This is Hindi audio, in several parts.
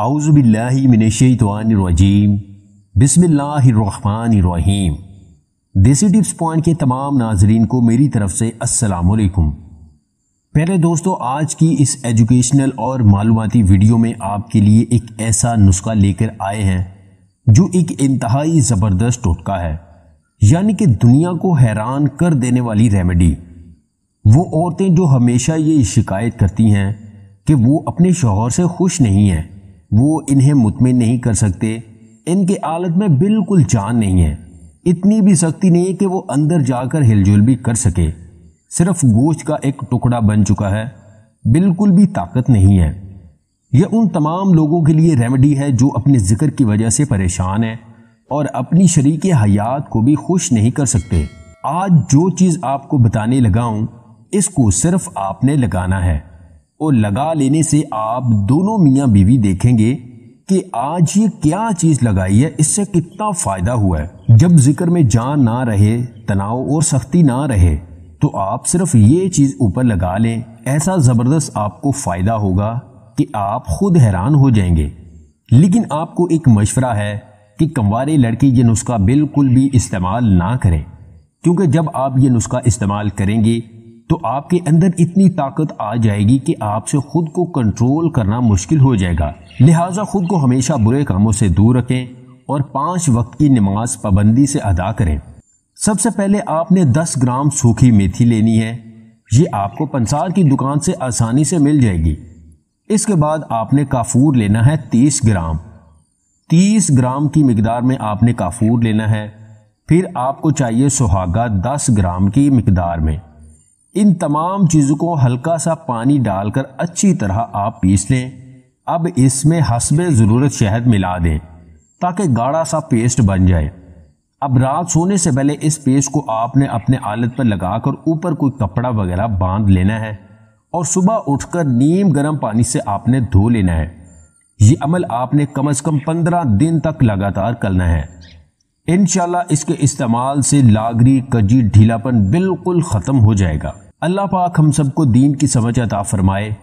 आउज़बिल्लिमिनशवानरजीम बसमिल्लाम देसी टिप्स पॉइंट के तमाम नाजरीन को मेरी तरफ से असलकुम पहले दोस्तों आज की इस एजुकेशनल और मालूमती वीडियो में आपके लिए एक ऐसा नुस्खा लेकर आए हैं जो एक इंतहाई ज़बरदस्त टोटका है यानी कि दुनिया को हैरान कर देने वाली रेमेडी वो औरतें जो हमेशा ये शिकायत करती हैं कि वो अपने शोहर से खुश नहीं हैं वो इन्हें मुतमिन नहीं कर सकते इनके आलत में बिल्कुल जान नहीं है इतनी भी सख्ती नहीं है कि वो अंदर जाकर हिलजुल भी कर सके सिर्फ गोश्त का एक टुकड़ा बन चुका है बिल्कुल भी ताकत नहीं है यह उन तमाम लोगों के लिए रेमेडी है जो अपने ज़िक्र की वजह से परेशान है और अपनी शरीक हयात को भी खुश नहीं कर सकते आज जो चीज़ आपको बताने लगाऊँ इसको सिर्फ आपने लगाना है और लगा लेने से आप दोनों मियाँ बीवी देखेंगे कि आज ये क्या चीज़ लगाई है इससे कितना फ़ायदा हुआ है जब जिक्र में जान ना रहे तनाव और सख्ती ना रहे तो आप सिर्फ ये चीज़ ऊपर लगा लें ऐसा ज़बरदस्त आपको फ़ायदा होगा कि आप खुद हैरान हो जाएंगे लेकिन आपको एक मशवरा है कि कंवारे लड़के ये नुस्खा बिल्कुल भी इस्तेमाल ना करें क्योंकि जब आप ये नुस्खा इस्तेमाल करेंगे तो आपके अंदर इतनी ताकत आ जाएगी कि आपसे खुद को कंट्रोल करना मुश्किल हो जाएगा लिहाजा खुद को हमेशा बुरे कामों से दूर रखें और पाँच वक्त की नमाज पाबंदी से अदा करें सबसे पहले आपने 10 ग्राम सूखी मेथी लेनी है ये आपको पंसार की दुकान से आसानी से मिल जाएगी इसके बाद आपने काफूर लेना है 30 ग्राम 30 ग्राम की मकदार में आपने काफूर लेना है फिर आपको चाहिए सुहागा 10 ग्राम की मकदार में इन तमाम चीज़ों को हल्का सा पानी डालकर अच्छी तरह आप पीस लें अब इसमें हसब ज़रूरत शहद मिला दें ताकि गाढ़ा सा पेस्ट बन जाए अब रात सोने से पहले इस पेस्ट को आपने अपने आलत पर लगाकर ऊपर कोई कपड़ा वगैरह बांध लेना है और सुबह उठकर नीम गर्म पानी से आपने धो लेना है ये अमल आपने कम अज़ कम पंद्रह दिन तक लगातार करना है इन इसके इस्तेमाल से लागरी कजी ढीलापन बिल्कुल ख़त्म हो जाएगा अल्लाह पाक हम सबको दीन की समझ अता फ़रमाए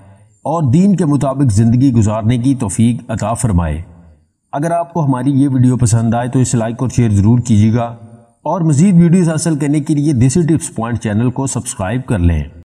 और दीन के मुताबिक ज़िंदगी गुजारने की तोफ़ी अता फ़रमाए अगर आपको हमारी ये वीडियो पसंद आए तो इसे लाइक और शेयर ज़रूर कीजिएगा और मज़ीद वीडियोज़ हासिल करने के लिए देसी टिप्स पॉइंट चैनल को सब्सक्राइब कर लें